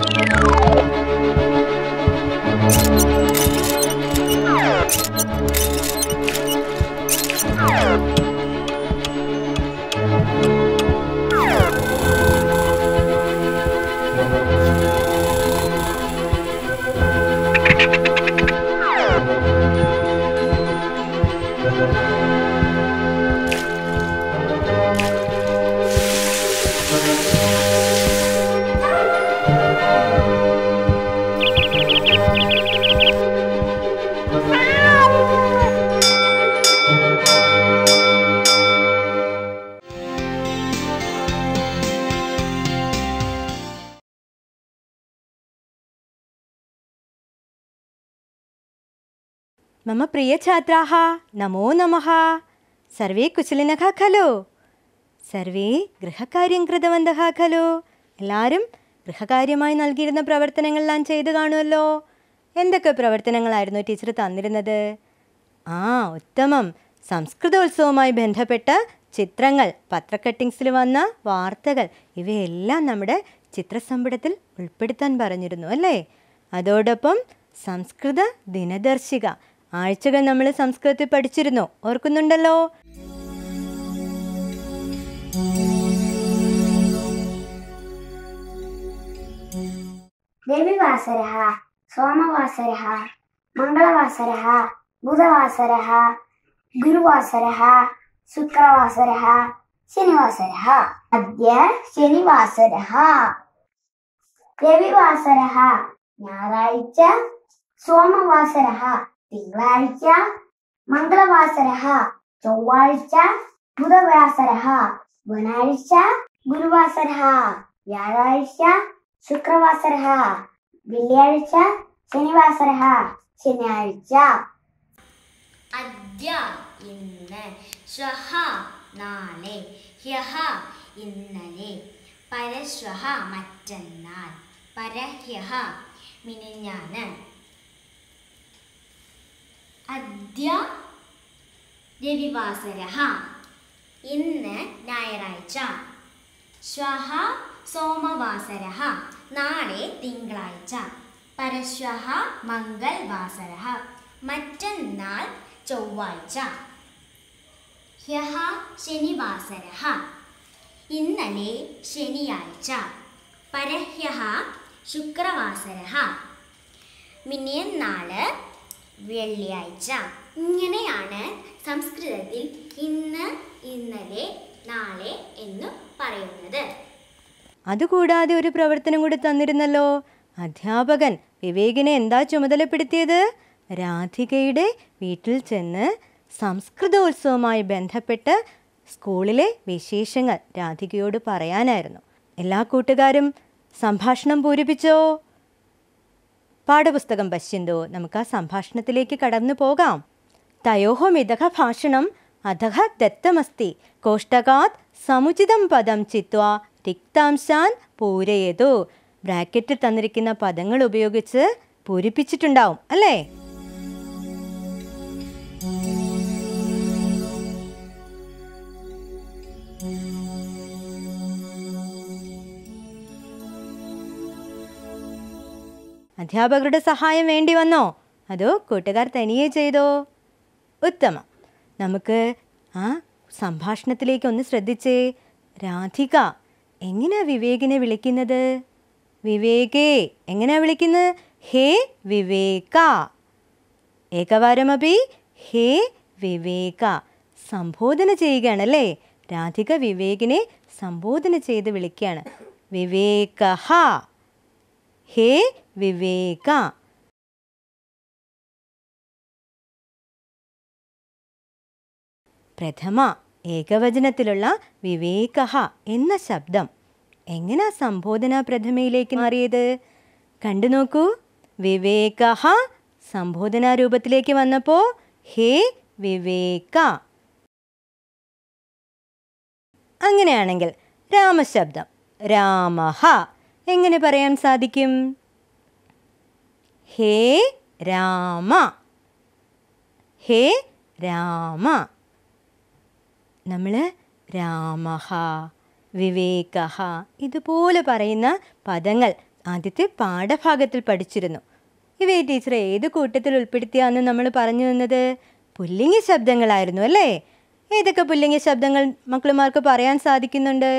Thank you. मम प्रियछात्राः नमो नमः सर्वे कुशलिनः खलु സർവേ ഗൃഹകാര്യം കൃതവന്തഹ ഖലു എല്ലാവരും ഗൃഹകാര്യമായി നൽകിയിരുന്ന പ്രവർത്തനങ്ങളെല്ലാം ചെയ്തു കാണുമല്ലോ എന്തൊക്കെ പ്രവർത്തനങ്ങളായിരുന്നു ടീച്ചർ തന്നിരുന്നത് ആ ഉത്തമം സംസ്കൃതോത്സവവുമായി ബന്ധപ്പെട്ട ചിത്രങ്ങൾ പത്രക്കട്ടിങ്സിൽ വന്ന വാർത്തകൾ ഇവയെല്ലാം നമ്മുടെ ചിത്രസമ്പടത്തിൽ ഉൾപ്പെടുത്താൻ പറഞ്ഞിരുന്നു അല്ലേ അതോടൊപ്പം സംസ്കൃത ദിനദർശിക ആഴ്ചകൾ നമ്മൾ സംസ്കൃതത്തിൽ പഠിച്ചിരുന്നു ഓർക്കുന്നുണ്ടല്ലോ രവിവാസര സോമവാസര മംഗളവാസര ബുധവാസര ഗുരുവാസര ശുക്രവാസര ശനിവാസര അദ്യ ശനിവാസര രവിവാസര ഞായറാഴ്ച സോമവാസര തിങ്കളാഴ്ച മംഗളവാസരഹ ചൊവ്വാഴ്ച ബുധവാസരഹ ബുധനാഴ്ച ഗുരുവാസരഹ വ്യാഴാഴ്ച ശുക്രവാസരഹ വെള്ളിയാഴ്ച ശനിവാസരഹ ശനിയാഴ്ച അദ്യ ഇന്ന് ശ്വഹ നാളെ ഹ്യഹ ഇന്നലെ പരശ്വഹ മറ്റന്നാൾ പരഹ്യഹ മിനിഞ്ഞാണ് അദ്യ രവിവാസര ഇന്ന് ഞായറാഴ്ച ശ്വഹ സോമവാസര നാളെ തിങ്കളാഴ്ച പരശ്വഹ മംഗൾവാസര മറ്റന്നാൾ ചൊവ്വാഴ്ച ഹ്യഹ ശനിവാസര ഇന്നലെ ശനിയാഴ്ച പരഹ്യഹ ശുക്രവാസര മിനിയന്നാള് വെള്ളിയാഴ്ച ഇങ്ങനെയാണ് സംസ്കൃതത്തിൽ ഇന്ന് ഇന്നലെ നാളെ എന്ന് പറയുന്നത് അതുകൂടാതെ ഒരു പ്രവർത്തനം കൂടി തന്നിരുന്നല്ലോ അധ്യാപകൻ വിവേകിനെ എന്താ ചുമതലപ്പെടുത്തിയത് രാധികയുടെ വീട്ടിൽ ചെന്ന് സംസ്കൃതോത്സവവുമായി ബന്ധപ്പെട്ട് സ്കൂളിലെ വിശേഷങ്ങൾ രാധികയോട് പറയാനായിരുന്നു എല്ലാ കൂട്ടുകാരും സംഭാഷണം പൂരിപ്പിച്ചോ പാഠപുസ്തകം പശ്യന്തോ നമുക്ക് ആ സംഭാഷണത്തിലേക്ക് കടന്നു പോകാം തയോഹോ മിതക ഭാഷണം അധഹ ദത്തമസ്തി കോഷ്ടകാത് സമുചിതം പദം ചിത്വാ രിക്താംശാൻ പൂരയതോ ബ്രാക്കറ്റിൽ തന്നിരിക്കുന്ന പദങ്ങൾ ഉപയോഗിച്ച് പൂരിപ്പിച്ചിട്ടുണ്ടാവും അല്ലേ അധ്യാപകരുടെ സഹായം വേണ്ടി വന്നോ അതോ കൂട്ടുകാർ തനിയെ ചെയ്തോ ഉത്തമം നമുക്ക് ആ സംഭാഷണത്തിലേക്ക് ഒന്ന് ശ്രദ്ധിച്ചേ രാധിക എങ്ങനെയാ വിവേകിനെ വിളിക്കുന്നത് വിവേകേ എങ്ങനെയാ വിളിക്കുന്നത് ഹേ വിവേക ഏകവാരമപി ഹേ വിവേക സംബോധന ചെയ്യുകയാണല്ലേ രാധിക വിവേകിനെ സംബോധന ചെയ്ത് വിളിക്കുകയാണ് വിവേക ഹേ വിവേക പ്രഥമ ഏകവചനത്തിലുള്ള വിവേക എന്ന ശബ്ദം എങ്ങനെ സംബോധന പ്രഥമയിലേക്ക് മാറിയത് കണ്ടു നോക്കൂ വിവേക സംബോധന രൂപത്തിലേക്ക് വന്നപ്പോൾ ഹേ വിവേക അങ്ങനെയാണെങ്കിൽ രാമശബ്ദം രാമഹ എങ്ങനെ പറയാൻ സാധിക്കും ഹേ രാമ ഹേ രാമ നമ്മൾ രാമഹ വിവേകഹ ഇതുപോലെ പറയുന്ന പദങ്ങൾ ആദ്യത്തെ പാഠഭാഗത്തിൽ പഠിച്ചിരുന്നു ഇവയെ ടീച്ചർ ഏത് കൂട്ടത്തിൽ ഉൾപ്പെടുത്തിയാന്ന് നമ്മൾ പറഞ്ഞു തന്നത് പുല്ലിംഗ ശബ്ദങ്ങളായിരുന്നു അല്ലേ ഏതൊക്കെ പുല്ലിംഗ ശബ്ദങ്ങൾ മക്കളുമാർക്ക് പറയാൻ സാധിക്കുന്നുണ്ട്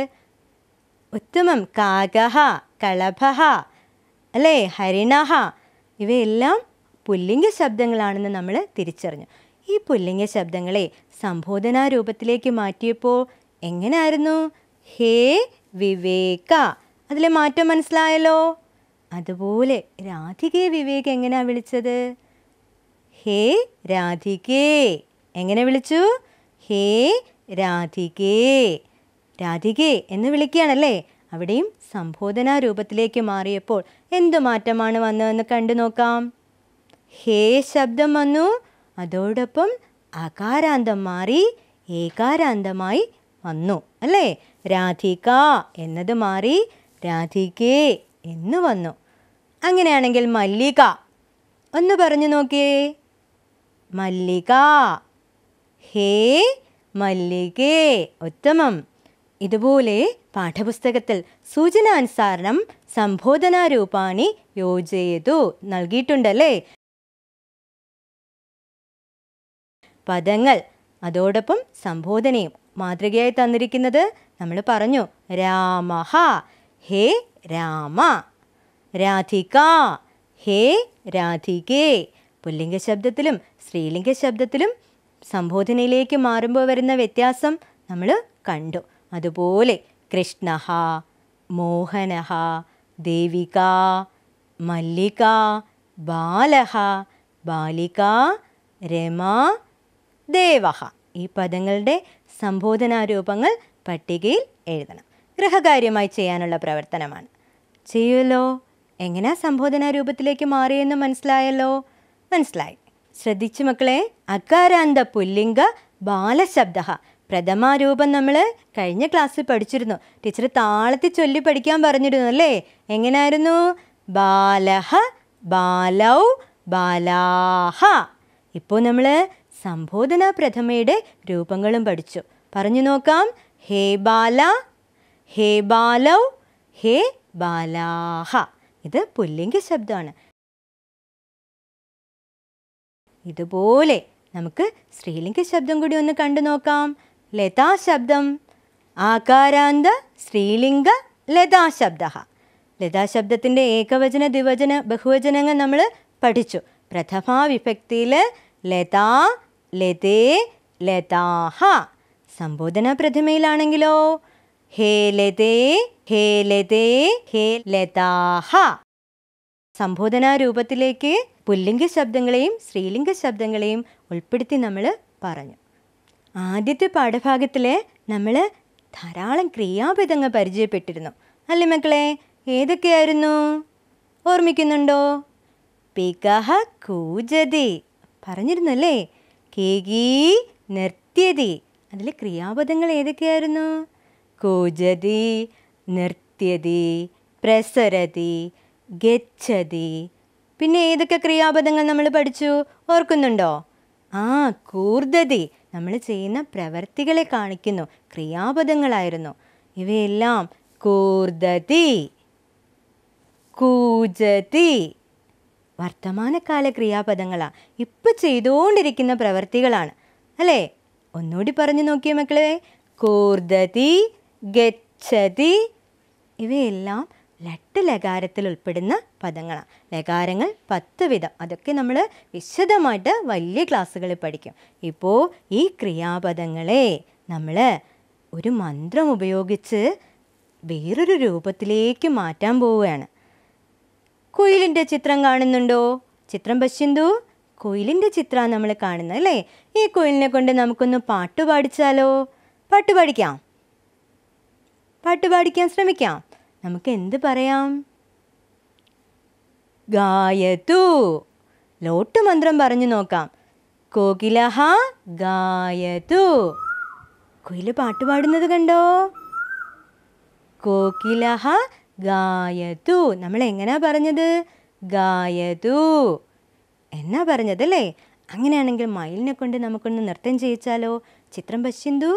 ഉത്തമം കാകഹ കളഭ അല്ലേ ഹരിണഹ ഇവയെല്ലാം പുല്ലിംഗ ശബ്ദങ്ങളാണെന്ന് നമ്മൾ തിരിച്ചറിഞ്ഞു ഈ പുല്ലിംഗ ശബ്ദങ്ങളെ സംബോധനാ രൂപത്തിലേക്ക് മാറ്റിയപ്പോൾ എങ്ങനെയായിരുന്നു ഹേ വിവേക അതിലെ മാറ്റം മനസ്സിലായല്ലോ അതുപോലെ രാധികയെ വിവേക് എങ്ങനെയാണ് വിളിച്ചത് ഹേ രാധികേ എങ്ങനെ വിളിച്ചു ഹേ രാധികേ രാധികേ എന്ന് വിളിക്കുകയാണല്ലേ അവിടെയും സംബോധനാ രൂപത്തിലേക്ക് മാറിയപ്പോൾ എന്തു മാറ്റമാണ് വന്നതെന്ന് കണ്ടു നോക്കാം ഹേ ശബ്ദം വന്നു അതോടൊപ്പം അകാരാന്തം മാറി ഏകാരാന്തമായി വന്നു അല്ലേ രാധിക എന്നത് മാറി രാധികേ എന്ന് വന്നു അങ്ങനെയാണെങ്കിൽ മല്ലിക ഒന്ന് പറഞ്ഞു നോക്കിയേ മല്ലിക ഹേ മല്ലികേ ഉത്തമം ഇതുപോലെ പാഠപുസ്തകത്തിൽ സൂചനാനുസാരണം സംബോധനാരൂപാണി യോജയതു നൽകിയിട്ടുണ്ടല്ലേ പദങ്ങൾ അതോടൊപ്പം സംബോധനയും മാതൃകയായി തന്നിരിക്കുന്നത് നമ്മൾ പറഞ്ഞു രാമഹ ഹേ രാമ രാധിക ഹേ രാധികേ പുല്ലിംഗ ശബ്ദത്തിലും സ്ത്രീലിംഗ ശബ്ദത്തിലും സംബോധനയിലേക്ക് മാറുമ്പോൾ വരുന്ന വ്യത്യാസം നമ്മൾ കണ്ടു അതുപോലെ കൃഷ്ണ മോഹന ദേവിക മല്ലിക ബാല ബാലിക രമ ദേവ ഈ പദങ്ങളുടെ സംബോധനാരൂപങ്ങൾ പട്ടികയിൽ എഴുതണം ഗൃഹകാര്യമായി ചെയ്യാനുള്ള പ്രവർത്തനമാണ് ചെയ്യുമല്ലോ എങ്ങനെ സംബോധനാ രൂപത്തിലേക്ക് മാറിയെന്ന് മനസ്സിലായല്ലോ മനസ്സിലായി ശ്രദ്ധിച്ചു മക്കളെ അകാരാന്ത പുല്ലിംഗ ബാലശബ്ദ പ്രഥമാരൂപം നമ്മൾ കഴിഞ്ഞ ക്ലാസ്സിൽ പഠിച്ചിരുന്നു ടീച്ചർ താളത്തിൽ ചൊല്ലി പഠിക്കാൻ പറഞ്ഞിരുന്നു അല്ലേ എങ്ങനെയായിരുന്നു ബാലഹ ബാലൗ ബാലാഹ ഇപ്പോൾ നമ്മൾ സംബോധന പ്രഥമയുടെ രൂപങ്ങളും പഠിച്ചു പറഞ്ഞു നോക്കാം ഹേ ബാല ഹേ ബാലൗ ഹേ ബാലാഹ ഇത് പുല്ലിംഗ ശബ്ദമാണ് ഇതുപോലെ നമുക്ക് സ്ത്രീലിംഗ ശബ്ദം കൂടി ഒന്ന് കണ്ടു നോക്കാം ലതാശബ്ദം ആകാരാന്ത സ്ത്രീലിംഗ ലതാശബ്ദ ലതാശബ്ദത്തിൻ്റെ ഏകവചന ദ്വിവചന ബഹുവചനങ്ങൾ നമ്മൾ പഠിച്ചു പ്രഥമാ വിഭക്തിയിൽ ലതാ ലതേ ലതാഹ സംബോധന പ്രഥമയിലാണെങ്കിലോ ഹേ ലതേ ഹേ ലതേ ഹേ ലതാഹ സംബോധനാ രൂപത്തിലേക്ക് പുല്ലിംഗ ശബ്ദങ്ങളെയും സ്ത്രീലിംഗ ശബ്ദങ്ങളെയും ഉൾപ്പെടുത്തി നമ്മൾ പറഞ്ഞു ആദ്യത്തെ പാഠഭാഗത്തിൽ നമ്മൾ ധാരാളം ക്രിയാപദങ്ങൾ പരിചയപ്പെട്ടിരുന്നു അല്ലേ മക്കളെ ഏതൊക്കെയായിരുന്നു ഓർമ്മിക്കുന്നുണ്ടോ പികഹ കൂജതി പറഞ്ഞിരുന്നു അല്ലേ കേകി നിർത്തിയതി അതിൽ ക്രിയാപദങ്ങൾ ഏതൊക്കെയായിരുന്നു കൂജതി നിർത്തിയതി പ്രസരതി ഗച്ഛതി പിന്നെ ഏതൊക്കെ ക്രിയാപദങ്ങൾ നമ്മൾ പഠിച്ചു ഓർക്കുന്നുണ്ടോ ആ കൂർദതി നമ്മൾ ചെയ്യുന്ന പ്രവർത്തികളെ കാണിക്കുന്നു ക്രിയാപദങ്ങളായിരുന്നു ഇവയെല്ലാം കൂർദതി കൂജതി വർത്തമാനകാല ക്രിയാപദങ്ങളാണ് ഇപ്പം ചെയ്തുകൊണ്ടിരിക്കുന്ന പ്രവർത്തികളാണ് അല്ലേ ഒന്നുകൂടി പറഞ്ഞു നോക്കിയേ മക്കളെ കൂർദതി ഗച്ഛതി ഇവയെല്ലാം ലട്ട് ലകാരത്തിൽ ഉൾപ്പെടുന്ന പദങ്ങളാണ് ലകാരങ്ങൾ പത്ത് വിധം അതൊക്കെ നമ്മൾ വിശദമായിട്ട് വലിയ ക്ലാസ്സുകളിൽ പഠിക്കും ഇപ്പോൾ ഈ ക്രിയാപദങ്ങളെ നമ്മൾ ഒരു മന്ത്രം ഉപയോഗിച്ച് വേറൊരു രൂപത്തിലേക്ക് മാറ്റാൻ പോവുകയാണ് കുയിലിൻ്റെ ചിത്രം കാണുന്നുണ്ടോ ചിത്രം പശ്യന്തു കുയിലിൻ്റെ ചിത്രമാണ് നമ്മൾ കാണുന്നത് അല്ലേ ഈ കുയിലിനെ കൊണ്ട് നമുക്കൊന്ന് പാട്ട് പാടിച്ചാലോ പാട്ട് പാടിക്കാം പാട്ട് പാടിക്കാൻ ശ്രമിക്കാം നമുക്ക് എന്ത് പറയാം ഗായതു ലോട്ട് മന്ത്രം പറഞ്ഞു നോക്കാം കോകിലഹ ഗായതു കുയിൽ പാട്ട് പാടുന്നത് കണ്ടോ കോകിലഹ ഗായതു നമ്മൾ എങ്ങനെയാ പറഞ്ഞത് ഗായതു എന്നാ പറഞ്ഞതല്ലേ അങ്ങനെയാണെങ്കിൽ മയിലിനെ കൊണ്ട് നമുക്കൊന്ന് നൃത്തം ചെയ്യിച്ചാലോ ചിത്രം പശ്യന്തു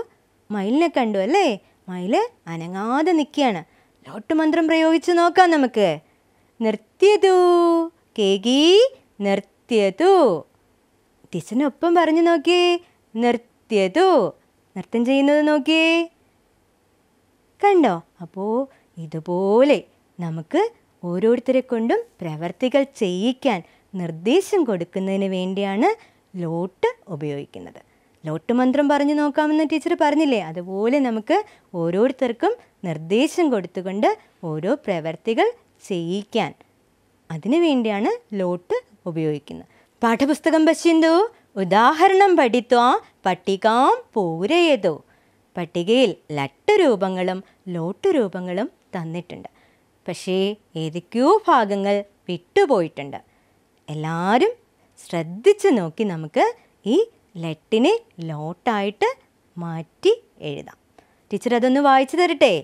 മയിലിനെ കണ്ടു അല്ലേ മയിൽ അനങ്ങാതെ നിൽക്കുകയാണ് ലോട്ട് മന്ത്രം പ്രയോഗിച്ച് നോക്കാം നമുക്ക് നിർത്തിയതു കേകി നിർത്തിയതു ടീച്ചറിനൊപ്പം പറഞ്ഞു നോക്കി നിർത്തിയതു നൃത്തം ചെയ്യുന്നത് നോക്കി കണ്ടോ അപ്പോൾ ഇതുപോലെ നമുക്ക് ഓരോരുത്തരെ കൊണ്ടും പ്രവർത്തികൾ ചെയ്യിക്കാൻ നിർദ്ദേശം കൊടുക്കുന്നതിന് വേണ്ടിയാണ് ലോട്ട് ഉപയോഗിക്കുന്നത് മന്ത്രം പറഞ്ഞു നോക്കാമെന്ന് ടീച്ചർ പറഞ്ഞില്ലേ അതുപോലെ നമുക്ക് ഓരോരുത്തർക്കും നിർദ്ദേശം കൊടുത്തുകൊണ്ട് ഓരോ പ്രവർത്തികൾ ചെയ്യിക്കാൻ അതിനു വേണ്ടിയാണ് ലോട്ട് ഉപയോഗിക്കുന്നത് പാഠപുസ്തകം പശ്യന്തോ ഉദാഹരണം പഠിത്തോ പട്ടികാം പൂരയതോ പട്ടികയിൽ ലട്ട് രൂപങ്ങളും ലോട്ട് രൂപങ്ങളും തന്നിട്ടുണ്ട് പക്ഷേ ഏതൊക്കെയോ ഭാഗങ്ങൾ വിട്ടുപോയിട്ടുണ്ട് എല്ലാവരും ശ്രദ്ധിച്ചു നോക്കി നമുക്ക് ഈ ലെട്ടിനെ ലോട്ടായിട്ട് മാറ്റി എഴുതാം ടീച്ചർ അതൊന്ന് വായിച്ചു തരട്ടെ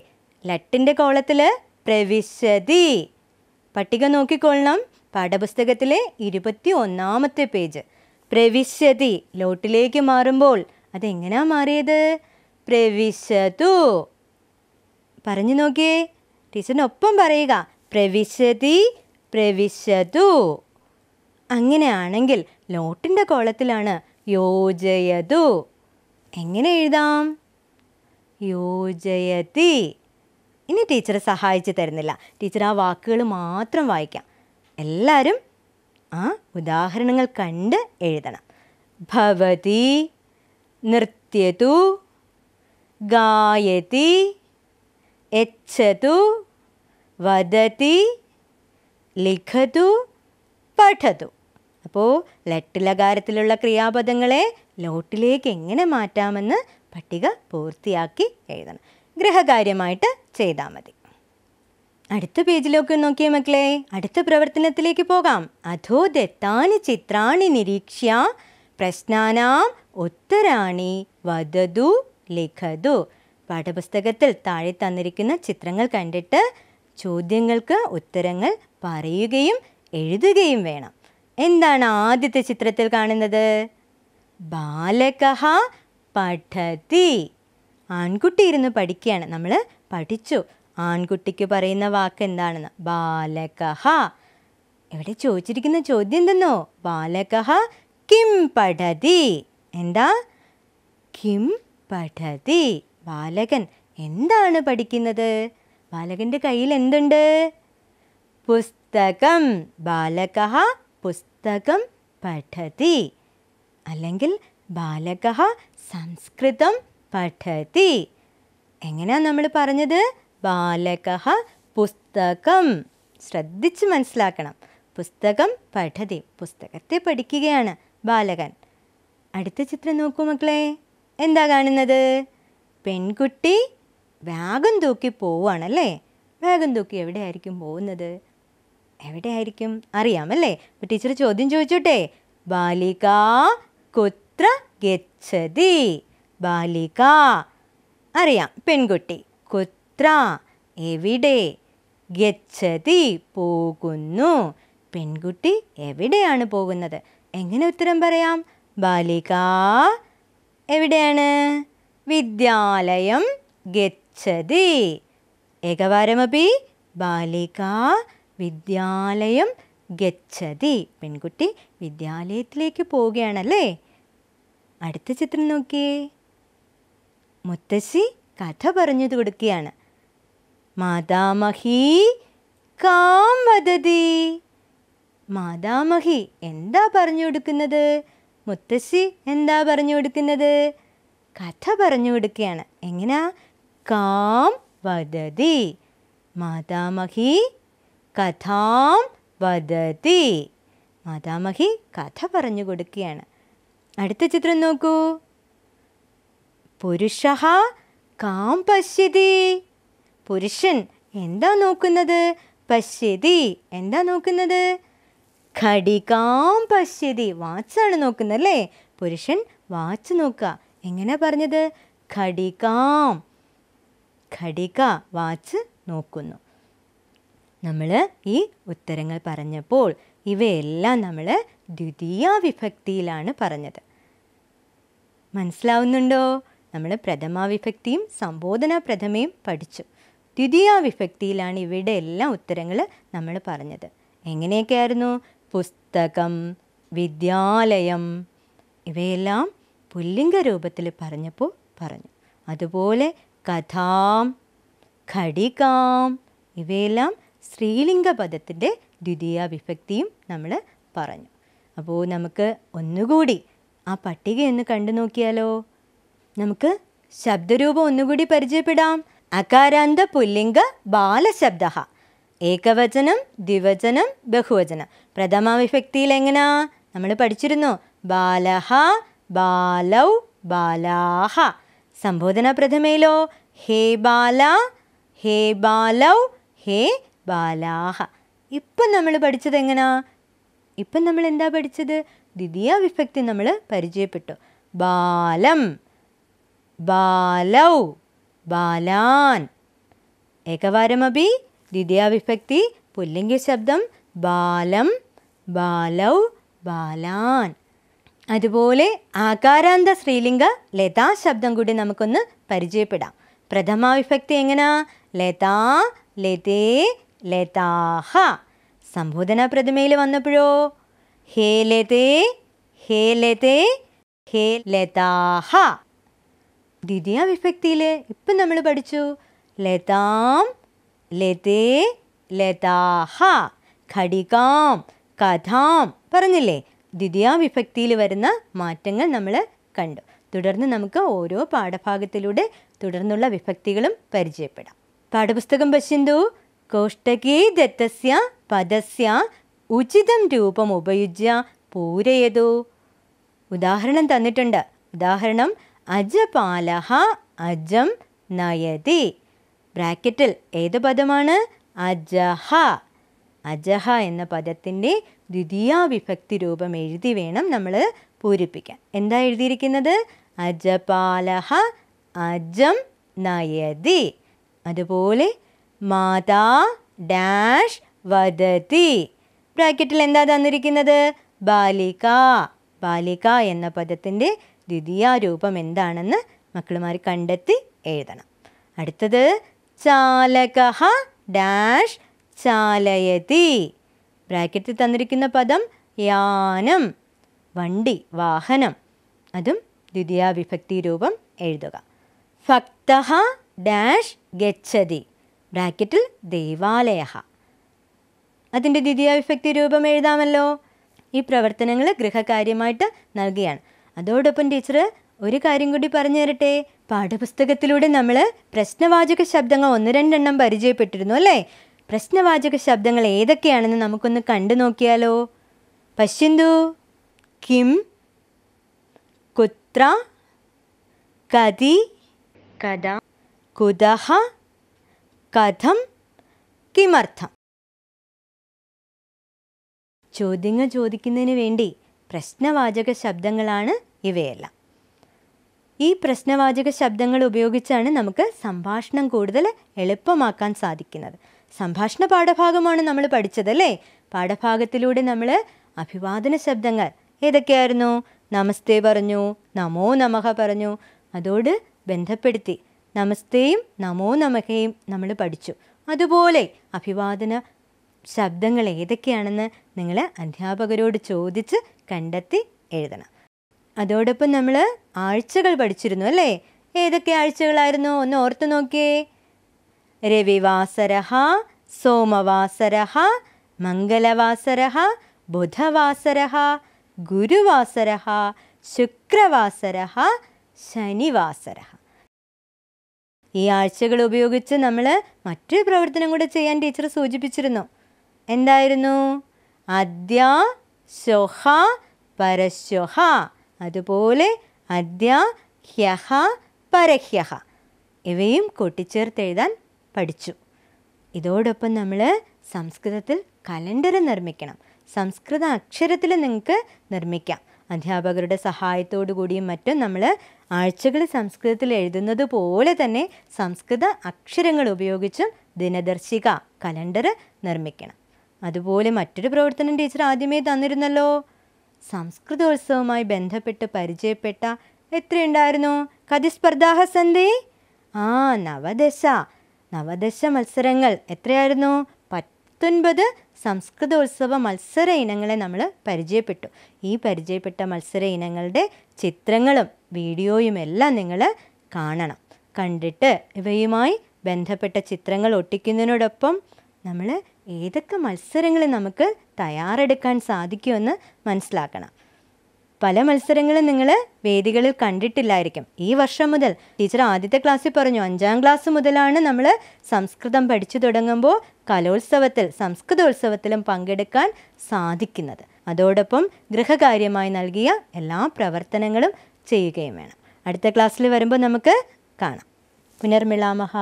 ലട്ടിൻ്റെ കോളത്തിൽ പ്രവിശതി പട്ടിക നോക്കിക്കൊള്ളണം പാഠപുസ്തകത്തിലെ ഇരുപത്തി ഒന്നാമത്തെ പേജ് പ്രവിശതി ലോട്ടിലേക്ക് മാറുമ്പോൾ അതെങ്ങനാ മാറിയത് പ്രവിശതു പറഞ്ഞു നോക്കിയേ ടീച്ചറിനൊപ്പം പറയുക പ്രവിശതി പ്രവിശതു അങ്ങനെയാണെങ്കിൽ ലോട്ടിൻ്റെ കോളത്തിലാണ് യോജയതു എങ്ങനെ എഴുതാം യോജയതി ഇനി ടീച്ചർ സഹായിച്ചു തരുന്നില്ല ടീച്ചർ ആ വാക്കുകൾ മാത്രം വായിക്കാം എല്ലാവരും ആ ഉദാഹരണങ്ങൾ കണ്ട് എഴുതണം ഭവതി നൃത്യതു ഗായതി യച്ഛതു വദതി ലിഖതു പഠതു അപ്പോൾ ലട്ടിലകാരത്തിലുള്ള ക്രിയാപദങ്ങളെ ലോട്ടിലേക്ക് എങ്ങനെ മാറ്റാമെന്ന് പട്ടിക പൂർത്തിയാക്കി എഴുതണം ഗ്രഹകാര്യമായിട്ട് ചെയ്താൽ മതി അടുത്ത പേജിലൊക്കെ നോക്കിയ മക്കളെ അടുത്ത പ്രവർത്തനത്തിലേക്ക് പോകാം അധോ ദത്താണി ചിത്രാണി നിരീക്ഷ്യ പ്രശ്നാനാം ഉത്തരാണി വധതു ലിഖതു പാഠപുസ്തകത്തിൽ താഴെ തന്നിരിക്കുന്ന ചിത്രങ്ങൾ കണ്ടിട്ട് ചോദ്യങ്ങൾക്ക് ഉത്തരങ്ങൾ പറയുകയും എഴുതുകയും വേണം എന്താണ് ആദ്യത്തെ ചിത്രത്തിൽ കാണുന്നത് ബാലകഹ പഠതി ആൺകുട്ടി ഇരുന്ന് പഠിക്കുകയാണ് നമ്മൾ പഠിച്ചു ആൺകുട്ടിക്ക് പറയുന്ന വാക്ക് എന്താണെന്ന് ബാലകഹ ഇവിടെ ചോദിച്ചിരിക്കുന്ന ചോദ്യം എന്തെന്നോ ബാലകഹ കിം പഠതി എന്താ കിം പഠതി ബാലകൻ എന്താണ് പഠിക്കുന്നത് ബാലകൻ്റെ കയ്യിൽ എന്തുണ്ട് പുസ്തകം ബാലകഹ പുസ്തകം പുസ്തകം പഠതി അല്ലെങ്കിൽ ബാലക സംസ്കൃതം പഠതി എങ്ങനെയാണ് നമ്മൾ പറഞ്ഞത് ബാലക പുസ്തകം ശ്രദ്ധിച്ച് മനസ്സിലാക്കണം പുസ്തകം പഠതി പുസ്തകത്തെ പഠിക്കുകയാണ് ബാലകൻ അടുത്ത ചിത്രം നോക്കൂ മക്കളെ എന്താ കാണുന്നത് പെൺകുട്ടി വേഗം തൂക്കി പോവുകയാണല്ലേ വേഗം തൂക്കി എവിടെയായിരിക്കും പോകുന്നത് എവിടെയായിരിക്കും അറിയാമല്ലേ അപ്പോൾ ടീച്ചർ ചോദ്യം ചോദിച്ചോട്ടെ ബാലിക കുത്ര ഗച്ഛതി ബാലിക അറിയാം പെൺകുട്ടി കുത്ര എവിടെ ഗച്ഛതി പോകുന്നു പെൺകുട്ടി എവിടെയാണ് പോകുന്നത് എങ്ങനെ ഉത്തരം പറയാം ബാലിക എവിടെയാണ് വിദ്യാലയം ഗച്ഛതി ഏകവാരമപി ബാലിക വിദ്യാലയം ഗച്ഛതി പെൺകുട്ടി വിദ്യാലയത്തിലേക്ക് പോവുകയാണല്ലേ അടുത്ത ചിത്രം നോക്കിയേ മുത്തശ്ശി കഥ പറഞ്ഞു കൊടുക്കുകയാണ് മാതാമഹി കാം വദതി മാതാമഹി എന്താ പറഞ്ഞു കൊടുക്കുന്നത് മുത്തശ്ശി എന്താ പറഞ്ഞു കൊടുക്കുന്നത് കഥ പറഞ്ഞു കൊടുക്കുകയാണ് എങ്ങനെയാ കാം വദതി മാതാമഹി കഥാം വദതി മാതാമഹി കഥ പറഞ്ഞു കൊടുക്കുകയാണ് അടുത്ത ചിത്രം നോക്കൂ പുരുഷ കാം പശ്യതി പുരുഷൻ എന്താ നോക്കുന്നത് പശ്യതി എന്താ നോക്കുന്നത് ഘടികാം പശ്യതി വാച്ചാണ് നോക്കുന്നത് അല്ലേ പുരുഷൻ വാച്ച് നോക്കുക എങ്ങനെ പറഞ്ഞത് ഘടികാം ഘടിക വാച്ച് നോക്കുന്നു നമ്മൾ ഈ ഉത്തരങ്ങൾ പറഞ്ഞപ്പോൾ ഇവയെല്ലാം നമ്മൾ ദ്വിതീയ വിഭക്തിയിലാണ് പറഞ്ഞത് മനസ്സിലാവുന്നുണ്ടോ നമ്മൾ പ്രഥമാ വിഭക്തിയും സംബോധന പ്രഥമയും പഠിച്ചു ദ്വിതീയ വിഭക്തിയിലാണ് ഇവയുടെ എല്ലാ ഉത്തരങ്ങൾ നമ്മൾ പറഞ്ഞത് എങ്ങനെയൊക്കെയായിരുന്നു പുസ്തകം വിദ്യാലയം ഇവയെല്ലാം പുല്ലിംഗ രൂപത്തിൽ പറഞ്ഞപ്പോൾ പറഞ്ഞു അതുപോലെ കഥാം ഘടികാം ഇവയെല്ലാം സ്ത്രീലിംഗ പദത്തിൻ്റെ ദ്വിതീയ വിഭക്തിയും നമ്മൾ പറഞ്ഞു അപ്പോൾ നമുക്ക് ഒന്നുകൂടി ആ പട്ടിക ഒന്ന് കണ്ടു നോക്കിയാലോ നമുക്ക് ശബ്ദരൂപം ഒന്നുകൂടി പരിചയപ്പെടാം അകാരാന്ത പുല്ലിംഗ ബാലശബ്ദ ഏകവചനം ദ്വിവചനം ബഹുവചനം പ്രഥമ വിഭക്തിയിൽ എങ്ങനാ നമ്മൾ പഠിച്ചിരുന്നു ബാലഹ ബാലൗ ബാലാഹ സംബോധന പ്രഥമയിലോ ഹേ ബാല ഹേ ബാലൗ ഹേ ബാലാഹ ഇപ്പം നമ്മൾ പഠിച്ചത് എങ്ങനാ ഇപ്പം നമ്മൾ എന്താ പഠിച്ചത് ദ്വിതീയ വിഭക്തി നമ്മൾ പരിചയപ്പെട്ടു ബാലം ബാലൗ ബാലാൻ ഏകവാരമപി ദ്വിതീയ വിഭക്തി പുല്ലിംഗ ശബ്ദം ബാലം ബാലൗ ബാലാൻ അതുപോലെ ആകാരാന്ത സ്ത്രീലിംഗ ലതാ ശബ്ദം കൂടി നമുക്കൊന്ന് പരിചയപ്പെടാം പ്രഥമാവിഭക്തി എങ്ങനാ ലതാ ലതേ ലതാഹ സംബോധന പ്രതിമയിൽ വന്നപ്പോഴോ ഹേ ലതേ ഹേ ലതേ ഹേ ലതാഹ ദ്വിതീയ വിഭക്തിയിൽ ഇപ്പം നമ്മൾ പഠിച്ചു ലതാം ലതേ ലതാഹ ഘടികാം കഥാം പറഞ്ഞില്ലേ ദ്വിതീയ വിഭക്തിയിൽ വരുന്ന മാറ്റങ്ങൾ നമ്മൾ കണ്ടു തുടർന്ന് നമുക്ക് ഓരോ പാഠഭാഗത്തിലൂടെ തുടർന്നുള്ള വിഭക്തികളും പരിചയപ്പെടാം പാഠപുസ്തകം പശ്യന്തു കോഷ്ടകേ ദത്തസ്യ പദസ്യ ഉചിതം രൂപം ഉപയുജ്യ പൂരയതോ ഉദാഹരണം തന്നിട്ടുണ്ട് ഉദാഹരണം അജപാല അജം നയതി ബ്രാക്കറ്റിൽ ഏത് പദമാണ് അജഹ അജഹ എന്ന പദത്തിൻ്റെ ദ്വിതീയ വിഭക്തി രൂപം എഴുതി വേണം നമ്മൾ പൂരിപ്പിക്കാൻ എന്താ എഴുതിയിരിക്കുന്നത് അജപാല അജം നയതി അതുപോലെ മാതാ ഡാഷ് വദതി ബ്രാക്കറ്റിൽ എന്താ തന്നിരിക്കുന്നത് ബാലിക ബാലിക എന്ന പദത്തിൻ്റെ ദ്വിതീയ രൂപം എന്താണെന്ന് മക്കളുമാർ കണ്ടെത്തി എഴുതണം അടുത്തത് ചാലക ഡാഷ് ചാലയതി ബ്രാക്കറ്റിൽ തന്നിരിക്കുന്ന പദം യാനം വണ്ടി വാഹനം അതും ദ്വിതീയ വിഭക്തി രൂപം എഴുതുക ഭക്ത ഡാഷ് ഗച്ഛതി ബ്രാക്കറ്റിൽ ദൈവാലയ അതിൻ്റെ ദ്വിതീയ വിഭക്തി രൂപം എഴുതാമല്ലോ ഈ പ്രവർത്തനങ്ങൾ ഗൃഹകാര്യമായിട്ട് നൽകുകയാണ് അതോടൊപ്പം ടീച്ചർ ഒരു കാര്യം കൂടി പറഞ്ഞു തരട്ടെ പാഠപുസ്തകത്തിലൂടെ നമ്മൾ പ്രശ്നവാചക ശബ്ദങ്ങൾ ഒന്ന് രണ്ടെണ്ണം പരിചയപ്പെട്ടിരുന്നു അല്ലേ പ്രശ്നവാചക ശബ്ദങ്ങൾ ഏതൊക്കെയാണെന്ന് നമുക്കൊന്ന് കണ്ടു നോക്കിയാലോ പശ്യന്തു കിം കുത്ര കതി കഥ കുതഹ കഥം കിമർത്ഥം ചോദ്യങ്ങൾ ചോദിക്കുന്നതിന് വേണ്ടി പ്രശ്നവാചക ശബ്ദങ്ങളാണ് ഇവയെല്ലാം ഈ പ്രശ്നവാചക ശബ്ദങ്ങൾ ഉപയോഗിച്ചാണ് നമുക്ക് സംഭാഷണം കൂടുതൽ എളുപ്പമാക്കാൻ സാധിക്കുന്നത് സംഭാഷണ പാഠഭാഗമാണ് നമ്മൾ പഠിച്ചതല്ലേ പാഠഭാഗത്തിലൂടെ നമ്മൾ അഭിവാദന ശബ്ദങ്ങൾ ഏതൊക്കെയായിരുന്നു നമസ്തേ പറഞ്ഞു നമോ നമഹ പറഞ്ഞു അതോട് ബന്ധപ്പെടുത്തി നമസ്തേയും നമോ നമകയും നമ്മൾ പഠിച്ചു അതുപോലെ അഭിവാദന ശബ്ദങ്ങൾ ഏതൊക്കെയാണെന്ന് നിങ്ങൾ അധ്യാപകരോട് ചോദിച്ച് കണ്ടെത്തി എഴുതണം അതോടൊപ്പം നമ്മൾ ആഴ്ചകൾ പഠിച്ചിരുന്നു അല്ലേ ഏതൊക്കെ ആഴ്ചകളായിരുന്നു ഒന്ന് ഓർത്തു നോക്കിയേ രവിവാസരഹ സോമവാസരഹ മംഗലവാസരഹ ബുധവാസരഹ ഗുരുവാസരഹ ശുക്രവാസരഹ ശനിവാസരഹ ഈ ആഴ്ചകൾ ഉപയോഗിച്ച് നമ്മൾ മറ്റൊരു പ്രവർത്തനം കൂടെ ചെയ്യാൻ ടീച്ചർ സൂചിപ്പിച്ചിരുന്നു എന്തായിരുന്നു അദ്യ ശ്വഹ പരശ്വഹ അതുപോലെ അദ്യ ഹ്യഹ പരഹ്യഹ ഇവയും കൂട്ടിച്ചേർത്ത് എഴുതാൻ പഠിച്ചു ഇതോടൊപ്പം നമ്മൾ സംസ്കൃതത്തിൽ കലണ്ടർ നിർമ്മിക്കണം സംസ്കൃത അക്ഷരത്തിൽ നിങ്ങൾക്ക് നിർമ്മിക്കാം അധ്യാപകരുടെ സഹായത്തോടു കൂടിയും മറ്റും നമ്മൾ ആഴ്ചകൾ സംസ്കൃതത്തിൽ എഴുതുന്നത് പോലെ തന്നെ സംസ്കൃത അക്ഷരങ്ങൾ ഉപയോഗിച്ചും ദിനദർശിക കലണ്ടർ നിർമ്മിക്കണം അതുപോലെ മറ്റൊരു പ്രവർത്തനം ടീച്ചർ ആദ്യമേ തന്നിരുന്നല്ലോ സംസ്കൃതോത്സവവുമായി ബന്ധപ്പെട്ട് പരിചയപ്പെട്ട എത്രയുണ്ടായിരുന്നു കതിസ്പർദ്ധാഹ സന്ധി ആ നവദശ നവദശ മത്സരങ്ങൾ എത്രയായിരുന്നു പത്തൊൻപത് സംസ്കൃതോത്സവ മത്സര ഇനങ്ങളെ നമ്മൾ പരിചയപ്പെട്ടു ഈ പരിചയപ്പെട്ട മത്സര ഇനങ്ങളുടെ ചിത്രങ്ങളും വീഡിയോയും എല്ലാം നിങ്ങൾ കാണണം കണ്ടിട്ട് ഇവയുമായി ബന്ധപ്പെട്ട ചിത്രങ്ങൾ ഒട്ടിക്കുന്നതിനോടൊപ്പം നമ്മൾ ഏതൊക്കെ മത്സരങ്ങൾ നമുക്ക് തയ്യാറെടുക്കാൻ സാധിക്കുമെന്ന് മനസ്സിലാക്കണം പല മത്സരങ്ങളും നിങ്ങൾ വേദികളിൽ കണ്ടിട്ടില്ലായിരിക്കും ഈ വർഷം മുതൽ ടീച്ചർ ആദ്യത്തെ ക്ലാസ്സിൽ പറഞ്ഞു അഞ്ചാം ക്ലാസ് മുതലാണ് നമ്മൾ സംസ്കൃതം പഠിച്ചു തുടങ്ങുമ്പോൾ കലോത്സവത്തിൽ സംസ്കൃതോത്സവത്തിലും പങ്കെടുക്കാൻ സാധിക്കുന്നത് അതോടൊപ്പം ഗൃഹകാര്യമായി നൽകിയ എല്ലാ പ്രവർത്തനങ്ങളും ചെയ്യുകയും വേണം അടുത്ത ക്ലാസ്സിൽ വരുമ്പോൾ നമുക്ക് കാണാം പുനർമിളാമഹ